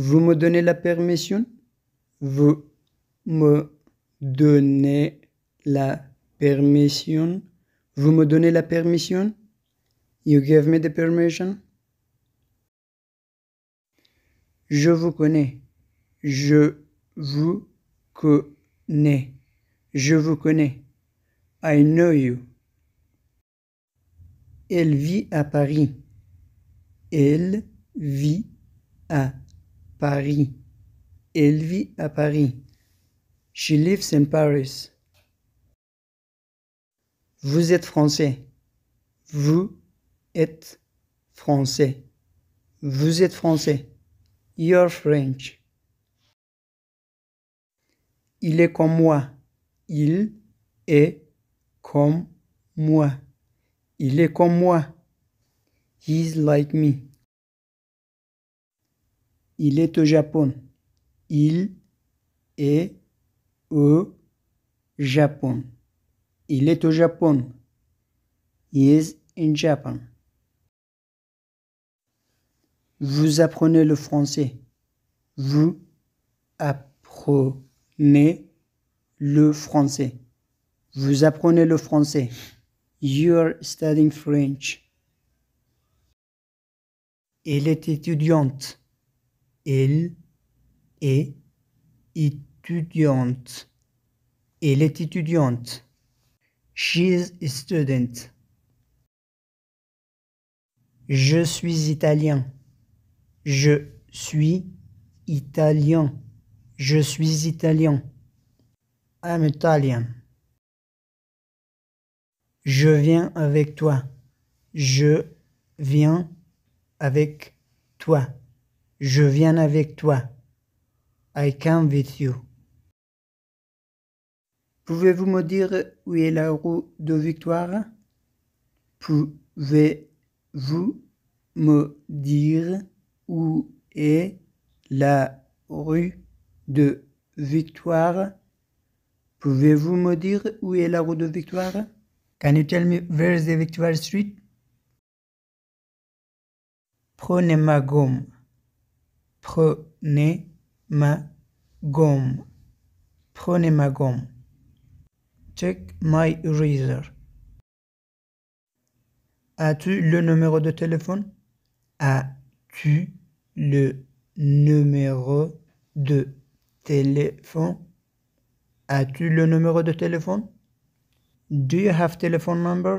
Vous me donnez la permission Vous me donnez la permission Vous me donnez la permission You give me the permission Je vous connais. Je vous connais. Je vous connais. I know you. Elle vit à Paris. Elle vit à Paris. Paris. Elle vit à Paris. She lives in Paris. Vous êtes français. Vous êtes français. Vous êtes français. You're French. Il est comme moi. Il est comme moi. Il est comme moi. He's like me. Il est au Japon. Il est au Japon. Il est au Japon. He is in Japan. Vous apprenez le français. Vous apprenez le français. Vous apprenez le français. are studying French. Elle est étudiante. Elle est étudiante. Elle est étudiante. She's student. Je suis italien. Je suis italien. Je suis italien. am Italian. Je viens avec toi. Je viens avec toi. Je viens avec toi. I come with you. Pouvez-vous me dire où est la roue de victoire Pouvez-vous me dire où est la rue de victoire Pouvez-vous me dire où est la rue de victoire Can you tell me where is the Victoire Street Prenez ma gomme. Prenez ma gomme. Prenez ma gomme. Check my razor. As-tu le numéro de téléphone? As-tu le numéro de téléphone? As-tu le numéro de téléphone? Do you have telephone number?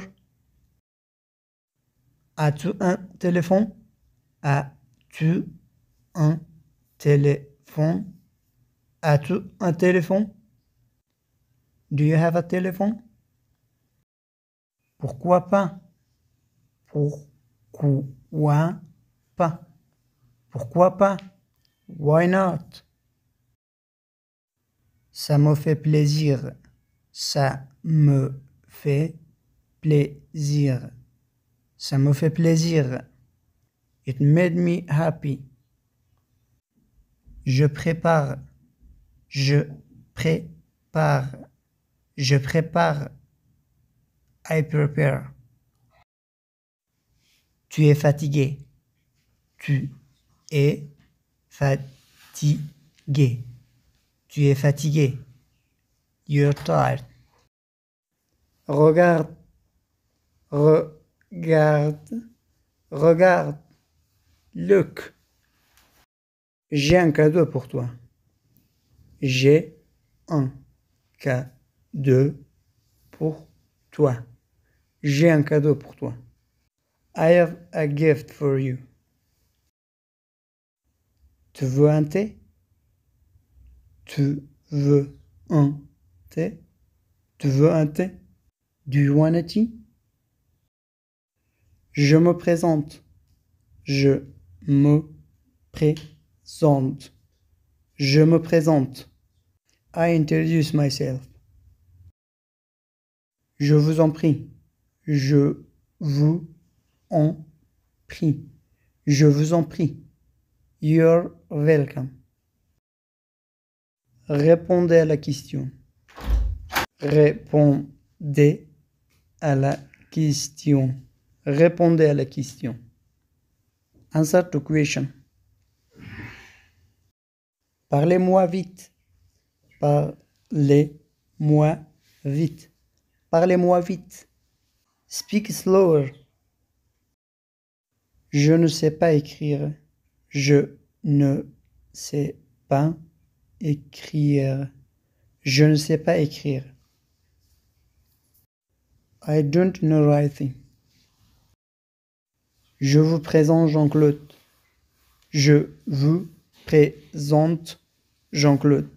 As-tu un téléphone? As-tu un téléphone? As-tu un téléphone? Do you have a telephone? Pourquoi pas? Pourquoi pas? Pourquoi pas? Why not? Ça me fait plaisir. Ça me fait plaisir. Ça me fait plaisir. It made me happy. Je prépare. Je prépare. Je prépare. I prepare. Tu es fatigué. Tu es fatigué. Tu es fatigué. You're tired. Regarde. Regarde. Regarde. Look. J'ai un cadeau pour toi. J'ai un cadeau pour toi. J'ai un cadeau pour toi. I have a gift for you. Tu veux un thé? Tu veux un thé? Tu veux un thé? Du you want tea? Je me présente. Je me présente sont. Je me présente. I introduce myself. Je vous en prie. Je vous en prie. Je vous en prie. You're welcome. Répondez à la question. Répondez à la question. Répondez à la question. Answer to question. Parlez-moi vite. Parlez-moi vite. Parlez-moi vite. Speak slower. Je ne sais pas écrire. Je ne sais pas écrire. Je ne sais pas écrire. I don't know writing. Je vous présente Jean-Claude. Je vous présente Jean-Claude.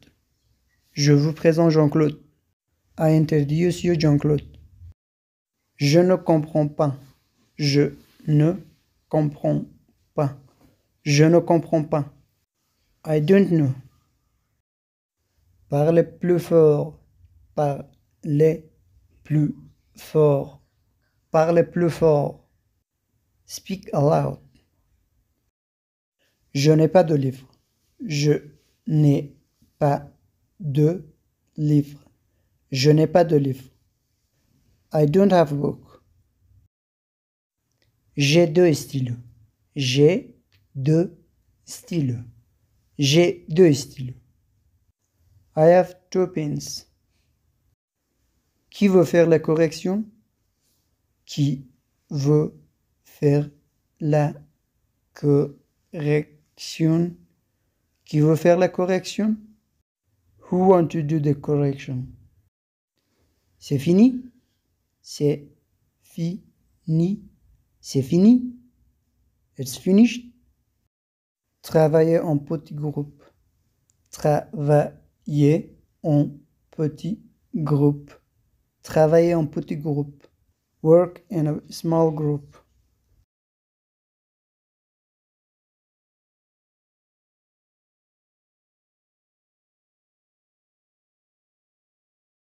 Je vous présente Jean-Claude, I introduce you Jean-Claude. Je ne comprends pas. Je ne comprends pas. Je ne comprends pas. I don't know. Parlez plus fort. Parlez plus fort. Parlez plus fort. Speak aloud. Je n'ai pas de livre. Je n'ai pas de livre. Je n'ai pas de livre. I don't have a book. J'ai deux styles. J'ai deux styles. J'ai deux styles. I have two pins. Qui veut faire la correction Qui veut faire la correction qui veut faire la correction? Who want to do the correction? C'est fini? C'est fini. C'est fini. It's finished. Travailler en petit groupe. Travailler en petit groupe. Travailler en petit groupe. Work in a small group.